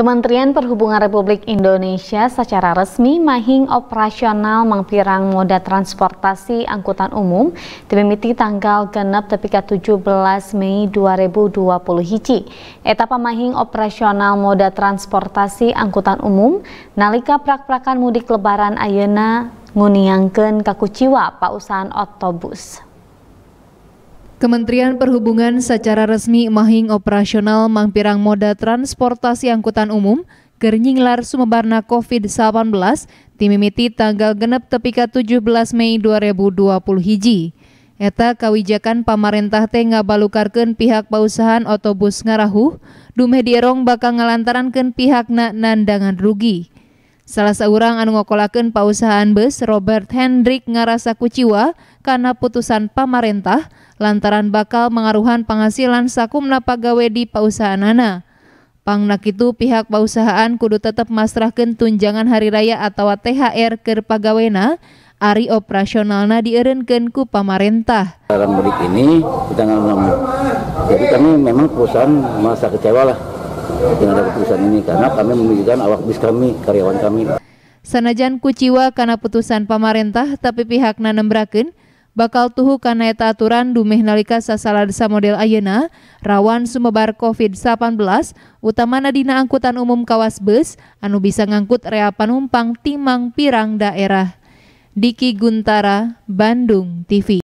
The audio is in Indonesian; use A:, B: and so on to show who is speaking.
A: Kementerian Perhubungan Republik Indonesia secara resmi mahing operasional mengpirang moda transportasi angkutan umum dimimiti tanggal genep tepika 17 Mei 2020 hiji. Etapa mahing operasional moda transportasi angkutan umum nalika prak-prakan mudik lebaran ayena nguniangkeun kakuciwa pausahaan otobus.
B: Kementerian Perhubungan secara resmi mahing operasional mangpirang moda transportasi angkutan umum Gernyinglar Sumebarna COVID-19 timimiti tanggal genep tepika 17 Mei 2020 hiji. Eta kawijakan pamarentah teh ngabalukarkeun pihak pausahaan otobus ngarahu, dumeh dierong bakal ngalantarankeun pihakna nandangan rugi. Salah seorang anu ngokolaken pausahaan bus Robert Hendrik ngarasa kuciwa karena putusan pamarentah lantaran bakal mengaruhan penghasilan sakumna pagawe di pausahaanana. Pangnak itu pihak pausahaan kudu tetap masrahkan tunjangan hari raya atau THR ke pagawena Ari operasionalna dierenkan ku pamarentah.
A: Dalam mudik ini di tanggal 6. Jadi kami
B: memang perusahaan masa kecewa lah dengan ada keputusan ini karena kami memikirkan awak bis kami, karyawan kami. Sanajan kuciwa karena putusan pemerintah tapi pihak nanembraken bakal tuhu karena eta aturan dumeh nalika sasaladesa model Ayena rawan sumebar COVID-19 utamana dina angkutan umum kawas bus anu bisa ngangkut rea panumpang timang pirang daerah. Diki Guntara, Bandung TV